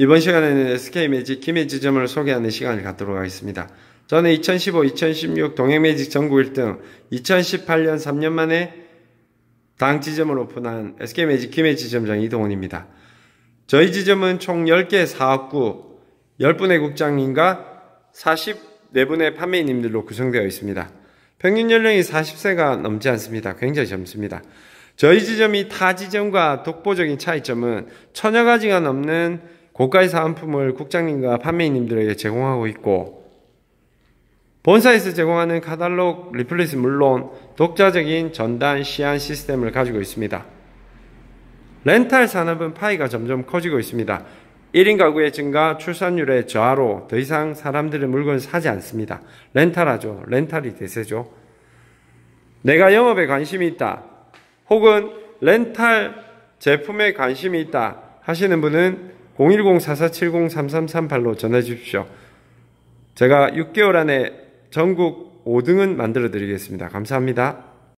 이번 시간에는 SK매직 김해지점을 소개하는 시간을 갖도록 하겠습니다. 저는 2015-2016 동행매직 전국 1등, 2018년 3년 만에 당 지점을 오픈한 SK매직 김해지점장 이동훈입니다. 저희 지점은 총 10개 사업구, 10분의 국장님과 44분의 판매인님들로 구성되어 있습니다. 평균 연령이 40세가 넘지 않습니다. 굉장히 젊습니다. 저희 지점이 타 지점과 독보적인 차이점은 천여 가지가 넘는 고가의 사은품을 국장님과 판매인님들에게 제공하고 있고 본사에서 제공하는 카달록 리플릿은 물론 독자적인 전단 시안 시스템을 가지고 있습니다. 렌탈 산업은 파이가 점점 커지고 있습니다. 1인 가구의 증가, 출산율의 저하로 더 이상 사람들은 물건을 사지 않습니다. 렌탈하죠. 렌탈이 대세죠. 내가 영업에 관심이 있다. 혹은 렌탈 제품에 관심이 있다. 하시는 분은 010-4470-3338로 전해 주십시오. 제가 6개월 안에 전국 5등은 만들어 드리겠습니다. 감사합니다.